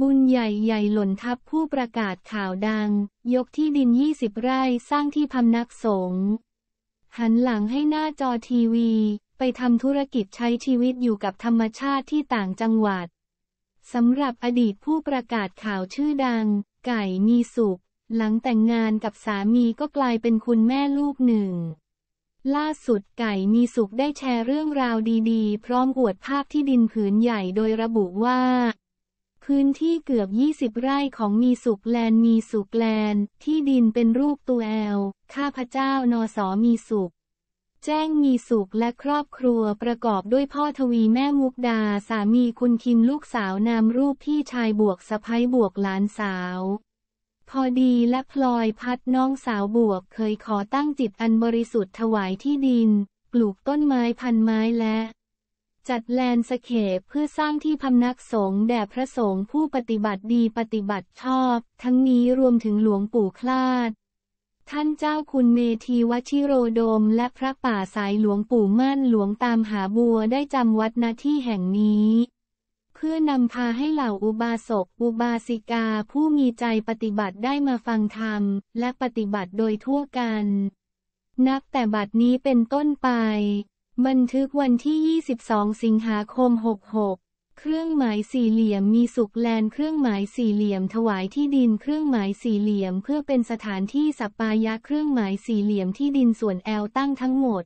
บุญใหญ่ใหญ่หล่นทับผู้ประกาศข่าวดัง ยกที่ดิน 20 ไร่สร้างที่พำนักสงฆ์หันหลังให้หน้าจอทีวี ไปทำธุรกิจใช้ชีวิตอยู่กับธรรมชาติที่ต่างจังหวัดสำหรับอดีตผู้ประกาศข่าวชื่อดัง ไก่มีสุข หลังแต่งงานกับสามีก็กลายเป็นคุณแม่ลูกหนึ่ง ล่าสุดไก่มีสุขได้แชร์เรื่องราวดี ๆ พร้อมอวดภาพที่ดินผืนใหญ่โดยระบุว่าพื้นที่เกือบ20ไร่ของมีสุกแลน มีสุกแลน ที่ดินเป็นรูปตัวแอล ข้าพเจ้านอสอมีสุก แจ้งมีสุกและครอบครัวประกอบด้วยพ่อทวี แม่มุกดา สามีคุณคิมลูกสาว นามรูปพี่ชายบวกสะพ้ยบวกหลานสาว พอดีและพลอยพัดน้องสาวบวกเคยขอตั้งจิตอันบริสุทธิ์ถวายที่ดิน ปลูกต้นไม้พันไม้และจัดแลนสเคปเพื่อสร้างที่พำนักสงฆ์แด่พระสงฆ์ผู้ปฏิบัติดีปฏิบัติชอบ ทั้งนี้รวมถึงหลวงปู่คลาด ท่านเจ้าคุณเมธีวชิโรโดมและพระป่าสายหลวงปู่มั่นหลวงตามหาบัวได้จำวัดณที่แห่งนี้ เพื่อนำพาให้เหล่าอุบาสกอุบาสิกาผู้มีใจปฏิบัติได้มาฟังธรรมและปฏิบัติโดยทั่วกัน นับแต่บัดนี้เป็นต้นไปบันทึกวันที่ 22 สิงหาคม 66 เครื่องหมายสี่เหลี่ยมมีสุขแลนเครื่องหมายสี่เหลี่ยมถวายที่ดินเครื่องหมายสี่เหลี่ยม เพื่อเป็นสถานที่สัปปายะเครื่องหมายสี่เหลี่ยมที่ดินส่วนแอลตั้งทั้งหมด